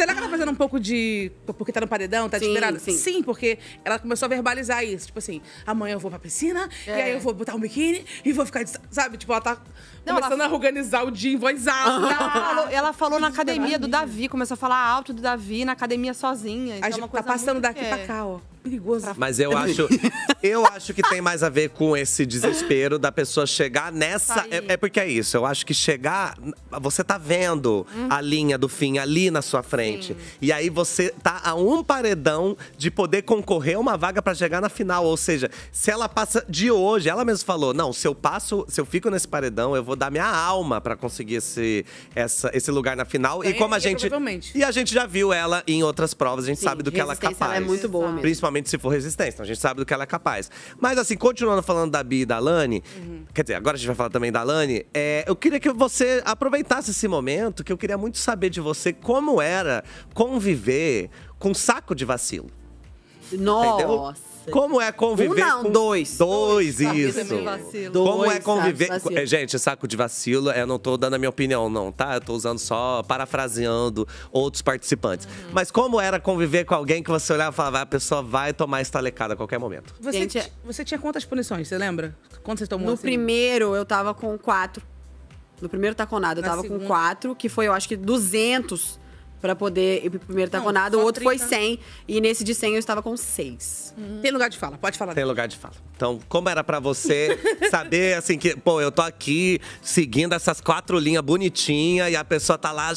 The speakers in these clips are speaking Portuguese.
Será que ela tá fazendo um pouco de. Porque tá no paredão, tá desesperada? Sim. sim, porque ela começou a verbalizar isso. Tipo assim, amanhã eu vou pra piscina, é. e aí eu vou botar um biquíni e vou ficar. Sabe? Tipo, ela tá não, começando ela... a organizar o dia em voz alta. Ela falou, ela falou na academia do Davi, começou a falar alto do Davi na academia sozinha. Então a é gente tá é tá passando daqui é. pra cá, ó perigoso. Mas eu acho, eu acho que tem mais a ver com esse desespero da pessoa chegar nessa. Tá é, é, porque é isso. Eu acho que chegar, você tá vendo uhum. a linha do fim ali na sua frente, Sim. e aí você tá a um paredão de poder concorrer a uma vaga para chegar na final. Ou seja, se ela passa de hoje, ela mesma falou, não, se eu passo, se eu fico nesse paredão, eu vou dar minha alma para conseguir esse, essa, esse lugar na final. e como a gente e a gente já viu ela em outras provas, a gente Sim, sabe do que ela é capaz. Ela é muito boa mesmo. Principalmente principalmente se for resistência. Então a gente sabe do que ela é capaz. Mas assim, continuando falando da Bia e da Lani, uhum. quer dizer, agora a gente vai falar também da Lani, é, eu queria que você aproveitasse esse momento, que eu queria muito saber de você como era conviver com um saco de vacilo. Nossa! Entendeu? Nossa. Como é conviver um, não, com dois. Dois, dois isso. Dois, Como é conviver. Saco Gente, saco de vacilo, eu não tô dando a minha opinião, não, tá? Eu tô usando só parafraseando outros participantes. Uhum. Mas como era conviver com alguém que você olhava e falava, ah, a pessoa vai tomar estalecada a qualquer momento? Você, Gente, você tinha quantas punições, você lembra? Quantas você tomou? No assim? primeiro, eu tava com quatro. No primeiro taconado, eu Na tava segunda. com quatro, que foi, eu acho que 200 para poder. pro primeiro taconado. não, o outro 30. foi 100. E nesse de 100 eu estava com 6. Uhum. Tem lugar de fala, pode falar. Tem lugar de fala. Então, como era para você saber, assim, que, pô, eu tô aqui seguindo essas quatro linhas bonitinhas e a pessoa tá lá.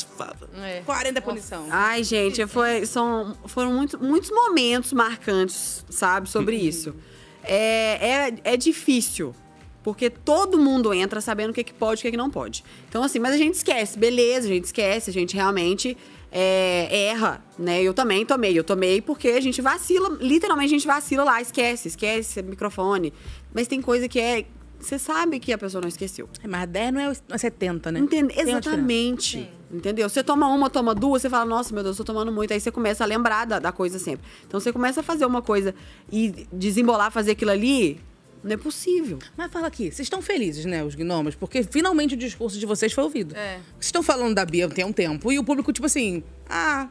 É. 40 punição. Ai, gente, foi, são, foram muito, muitos momentos marcantes, sabe, sobre uhum. isso. É, é, é difícil porque todo mundo entra sabendo o que, é que pode e o que, é que não pode. Então, assim, mas a gente esquece, beleza, a gente esquece, a gente realmente é, erra, né? Eu também tomei, eu tomei porque a gente vacila, literalmente a gente vacila lá, esquece, esquece microfone. Mas tem coisa que é. Você sabe que a pessoa não esqueceu. É, mas 10 não é 70, é né? Entende? Exatamente. Entendeu? Você toma uma, toma duas, você fala, nossa, meu Deus, eu tô tomando muito. Aí você começa a lembrar da, da coisa sempre. Então você começa a fazer uma coisa e desembolar, fazer aquilo ali, não é possível. Mas fala aqui, vocês estão felizes, né, os gnomos? Porque finalmente o discurso de vocês foi ouvido. É. Vocês estão falando da Bia tem um tempo e o público, tipo assim, ah,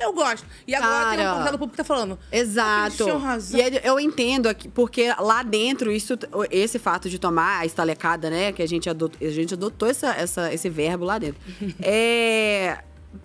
eu gosto. E agora Cara, tem uma portada público que tá falando. Ah, Exato. Razão. E eu entendo aqui, porque lá dentro, isso, esse fato de tomar a estalecada, né? Que a gente adotou, a gente adotou essa, essa esse verbo lá dentro. é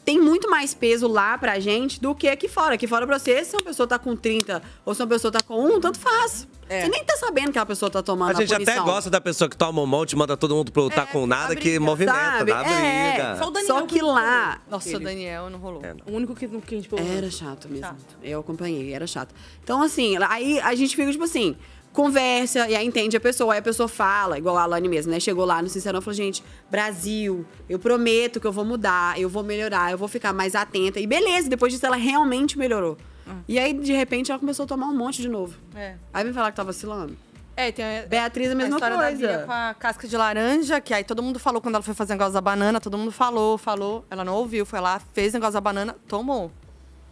tem muito mais peso lá pra gente do que aqui fora. Aqui fora pra você, se uma pessoa tá com 30 ou se uma pessoa tá com 1, tanto faz. É. Você nem tá sabendo que a pessoa tá tomando a gente até gosta da pessoa que toma um monte, manda todo mundo pra lutar é, tá com nada, briga, que movimenta, dá é. briga. É. Só, o Daniel Só que, lá... Nossa, o Daniel não rolou. É, não. O único que, que a gente... Era chato mesmo. Chato. Eu acompanhei, era chato. Então, assim, aí a gente fica, tipo assim conversa e aí entende a pessoa, aí a pessoa fala, igual a Alane mesmo, né? Chegou lá no Sincerão e falou: gente, Brasil, eu prometo que eu vou mudar, eu vou melhorar, eu vou ficar mais atenta. E beleza, depois disso ela realmente melhorou. Ah. E aí, de repente, ela começou a tomar um monte de novo. É. Aí me falar que tá vacilando. É, tem a, Beatriz a mesma a história coisa. Da com a casca de laranja, que aí todo mundo falou quando ela foi fazer negócio da banana, todo mundo falou, falou, ela não ouviu, foi lá, fez negócio da banana, tomou,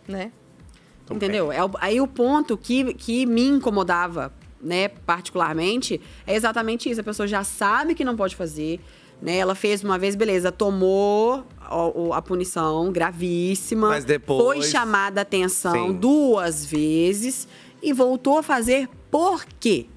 né? Entendeu? É, aí o ponto que, que me incomodava né, particularmente, é exatamente isso. A pessoa já sabe que não pode fazer, né? Ela fez uma vez, beleza, tomou a, a punição gravíssima. Mas depois... Foi chamada a atenção Sim. duas vezes e voltou a fazer por quê?